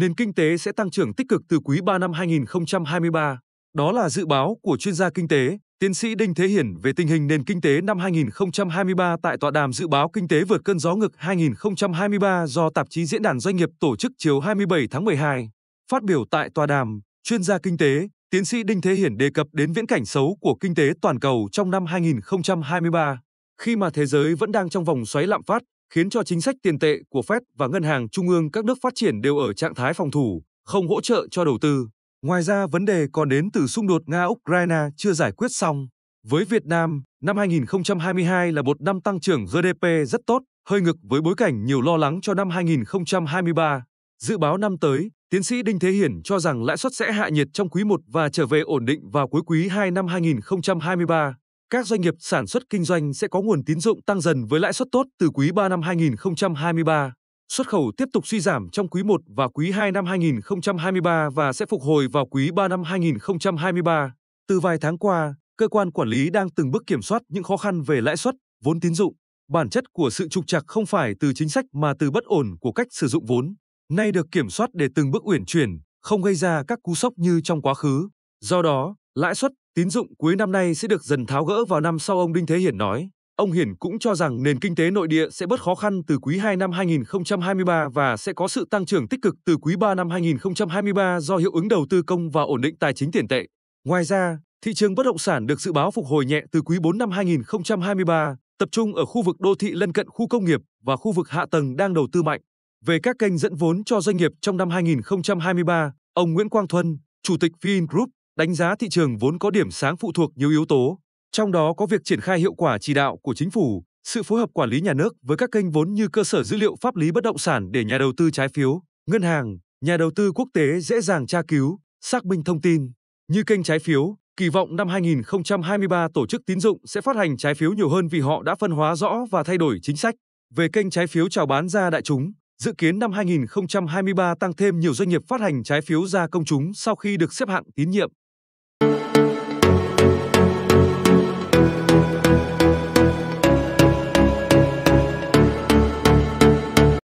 nền kinh tế sẽ tăng trưởng tích cực từ quý 3 năm 2023. Đó là dự báo của chuyên gia kinh tế, tiến sĩ Đinh Thế Hiển về tình hình nền kinh tế năm 2023 tại tọa đàm dự báo kinh tế vượt cơn gió ngực 2023 do tạp chí Diễn đàn Doanh nghiệp tổ chức chiều 27 tháng 12. Phát biểu tại tọa đàm, chuyên gia kinh tế, tiến sĩ Đinh Thế Hiển đề cập đến viễn cảnh xấu của kinh tế toàn cầu trong năm 2023, khi mà thế giới vẫn đang trong vòng xoáy lạm phát, khiến cho chính sách tiền tệ của Fed và ngân hàng trung ương các nước phát triển đều ở trạng thái phòng thủ, không hỗ trợ cho đầu tư. Ngoài ra, vấn đề còn đến từ xung đột Nga-Ukraine chưa giải quyết xong. Với Việt Nam, năm 2022 là một năm tăng trưởng GDP rất tốt, hơi ngực với bối cảnh nhiều lo lắng cho năm 2023. Dự báo năm tới, tiến sĩ Đinh Thế Hiển cho rằng lãi suất sẽ hạ nhiệt trong quý 1 và trở về ổn định vào cuối quý 2 năm 2023 các doanh nghiệp sản xuất kinh doanh sẽ có nguồn tín dụng tăng dần với lãi suất tốt từ quý 3 năm 2023. Xuất khẩu tiếp tục suy giảm trong quý 1 và quý 2 năm 2023 và sẽ phục hồi vào quý 3 năm 2023. Từ vài tháng qua, cơ quan quản lý đang từng bước kiểm soát những khó khăn về lãi suất, vốn tín dụng. Bản chất của sự trục trặc không phải từ chính sách mà từ bất ổn của cách sử dụng vốn, nay được kiểm soát để từng bước uyển chuyển, không gây ra các cú sốc như trong quá khứ. Do đó, lãi suất tín dụng cuối năm nay sẽ được dần tháo gỡ vào năm sau ông Đinh Thế Hiển nói. Ông Hiển cũng cho rằng nền kinh tế nội địa sẽ bớt khó khăn từ quý 2 năm 2023 và sẽ có sự tăng trưởng tích cực từ quý 3 năm 2023 do hiệu ứng đầu tư công và ổn định tài chính tiền tệ. Ngoài ra, thị trường bất động sản được dự báo phục hồi nhẹ từ quý 4 năm 2023, tập trung ở khu vực đô thị lân cận khu công nghiệp và khu vực hạ tầng đang đầu tư mạnh. Về các kênh dẫn vốn cho doanh nghiệp trong năm 2023, ông Nguyễn Quang Thuân, Chủ tịch VinGroup đánh giá thị trường vốn có điểm sáng phụ thuộc nhiều yếu tố, trong đó có việc triển khai hiệu quả chỉ đạo của chính phủ, sự phối hợp quản lý nhà nước với các kênh vốn như cơ sở dữ liệu pháp lý bất động sản để nhà đầu tư trái phiếu, ngân hàng, nhà đầu tư quốc tế dễ dàng tra cứu, xác minh thông tin. Như kênh trái phiếu, kỳ vọng năm 2023 tổ chức tín dụng sẽ phát hành trái phiếu nhiều hơn vì họ đã phân hóa rõ và thay đổi chính sách. Về kênh trái phiếu chào bán ra đại chúng, dự kiến năm 2023 tăng thêm nhiều doanh nghiệp phát hành trái phiếu ra công chúng sau khi được xếp hạng tín nhiệm.